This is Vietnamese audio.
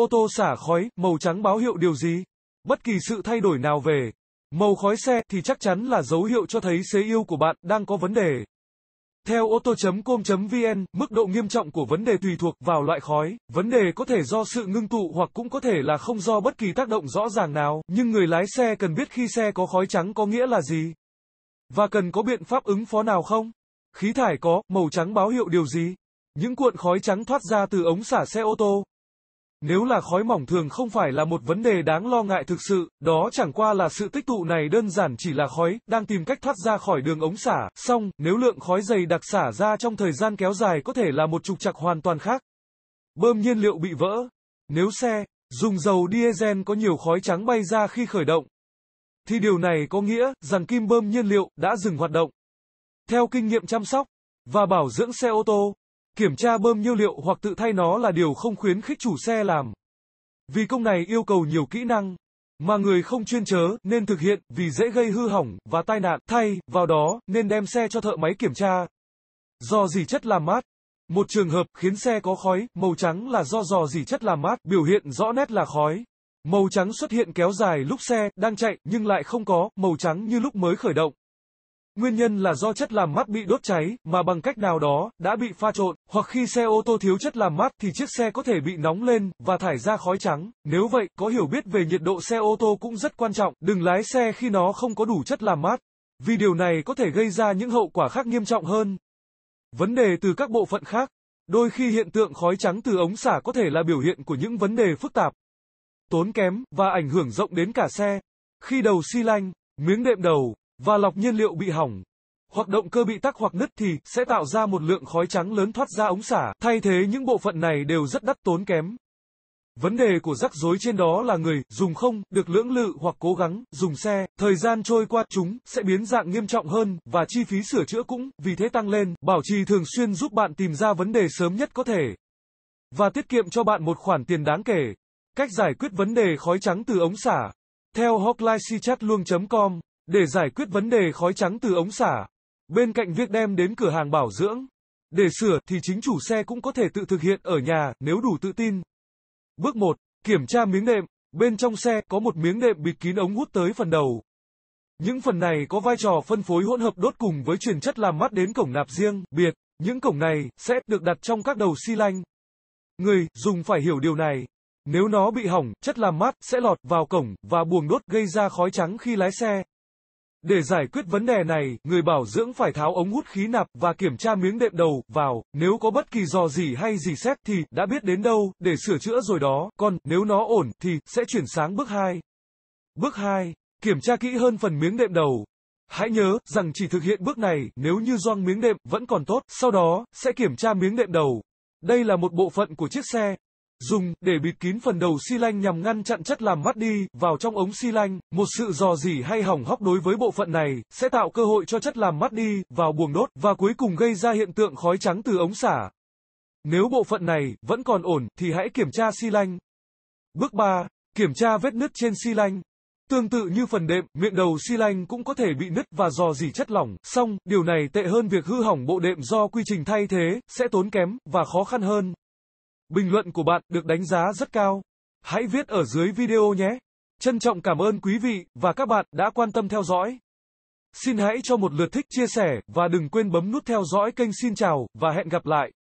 ô tô xả khói, màu trắng báo hiệu điều gì? Bất kỳ sự thay đổi nào về màu khói xe thì chắc chắn là dấu hiệu cho thấy xế yêu của bạn đang có vấn đề. Theo ô tô.com.vn, mức độ nghiêm trọng của vấn đề tùy thuộc vào loại khói. Vấn đề có thể do sự ngưng tụ hoặc cũng có thể là không do bất kỳ tác động rõ ràng nào, nhưng người lái xe cần biết khi xe có khói trắng có nghĩa là gì. Và cần có biện pháp ứng phó nào không? Khí thải có, màu trắng báo hiệu điều gì? Những cuộn khói trắng thoát ra từ ống xả xe ô tô, nếu là khói mỏng thường không phải là một vấn đề đáng lo ngại thực sự, đó chẳng qua là sự tích tụ này đơn giản chỉ là khói, đang tìm cách thoát ra khỏi đường ống xả, xong, nếu lượng khói dày đặc xả ra trong thời gian kéo dài có thể là một trục trặc hoàn toàn khác. Bơm nhiên liệu bị vỡ. Nếu xe, dùng dầu diesel có nhiều khói trắng bay ra khi khởi động, thì điều này có nghĩa rằng kim bơm nhiên liệu đã dừng hoạt động. Theo kinh nghiệm chăm sóc và bảo dưỡng xe ô tô, Kiểm tra bơm nhiên liệu hoặc tự thay nó là điều không khuyến khích chủ xe làm. Vì công này yêu cầu nhiều kỹ năng mà người không chuyên chớ nên thực hiện vì dễ gây hư hỏng và tai nạn, thay vào đó nên đem xe cho thợ máy kiểm tra. Do dỉ chất làm mát Một trường hợp khiến xe có khói, màu trắng là do dò dỉ chất làm mát, biểu hiện rõ nét là khói. Màu trắng xuất hiện kéo dài lúc xe đang chạy nhưng lại không có màu trắng như lúc mới khởi động. Nguyên nhân là do chất làm mát bị đốt cháy, mà bằng cách nào đó, đã bị pha trộn, hoặc khi xe ô tô thiếu chất làm mát thì chiếc xe có thể bị nóng lên, và thải ra khói trắng. Nếu vậy, có hiểu biết về nhiệt độ xe ô tô cũng rất quan trọng, đừng lái xe khi nó không có đủ chất làm mát, vì điều này có thể gây ra những hậu quả khác nghiêm trọng hơn. Vấn đề từ các bộ phận khác Đôi khi hiện tượng khói trắng từ ống xả có thể là biểu hiện của những vấn đề phức tạp, tốn kém, và ảnh hưởng rộng đến cả xe. Khi đầu xi lanh, miếng đệm đầu, và lọc nhiên liệu bị hỏng, hoặc động cơ bị tắc hoặc nứt thì sẽ tạo ra một lượng khói trắng lớn thoát ra ống xả, thay thế những bộ phận này đều rất đắt tốn kém. Vấn đề của rắc rối trên đó là người dùng không được lưỡng lự hoặc cố gắng dùng xe, thời gian trôi qua chúng sẽ biến dạng nghiêm trọng hơn và chi phí sửa chữa cũng vì thế tăng lên. Bảo trì thường xuyên giúp bạn tìm ra vấn đề sớm nhất có thể và tiết kiệm cho bạn một khoản tiền đáng kể. Cách giải quyết vấn đề khói trắng từ ống xả. Theo hotline.com để giải quyết vấn đề khói trắng từ ống xả. Bên cạnh việc đem đến cửa hàng bảo dưỡng, để sửa thì chính chủ xe cũng có thể tự thực hiện ở nhà nếu đủ tự tin. Bước 1. Kiểm tra miếng đệm. Bên trong xe có một miếng đệm bịt kín ống hút tới phần đầu. Những phần này có vai trò phân phối hỗn hợp đốt cùng với truyền chất làm mát đến cổng nạp riêng, biệt. Những cổng này sẽ được đặt trong các đầu xi lanh. Người dùng phải hiểu điều này. Nếu nó bị hỏng, chất làm mát sẽ lọt vào cổng và buồng đốt gây ra khói trắng khi lái xe. Để giải quyết vấn đề này, người bảo dưỡng phải tháo ống hút khí nạp và kiểm tra miếng đệm đầu vào, nếu có bất kỳ dò gì hay gì xét thì đã biết đến đâu để sửa chữa rồi đó, còn nếu nó ổn thì sẽ chuyển sang bước 2. Bước 2. Kiểm tra kỹ hơn phần miếng đệm đầu. Hãy nhớ rằng chỉ thực hiện bước này nếu như doang miếng đệm vẫn còn tốt, sau đó sẽ kiểm tra miếng đệm đầu. Đây là một bộ phận của chiếc xe, dùng để bịt kín phần đầu xi lanh nhằm ngăn chặn chất làm mắt đi vào trong ống xi lanh. Một sự dò dỉ hay hỏng hóc đối với bộ phận này sẽ tạo cơ hội cho chất làm mắt đi vào buồng đốt và cuối cùng gây ra hiện tượng khói trắng từ ống xả. Nếu bộ phận này vẫn còn ổn thì hãy kiểm tra xi lanh. Bước 3. Kiểm tra vết nứt trên xi lanh. Tương tự như phần đệm, miệng đầu xi lanh cũng có thể bị nứt và dò dỉ chất lỏng, Song điều này tệ hơn việc hư hỏng bộ đệm do quy trình thay thế, sẽ tốn kém, và khó khăn hơn. Bình luận của bạn được đánh giá rất cao. Hãy viết ở dưới video nhé. Trân trọng cảm ơn quý vị và các bạn đã quan tâm theo dõi. Xin hãy cho một lượt thích chia sẻ và đừng quên bấm nút theo dõi kênh Xin chào và hẹn gặp lại.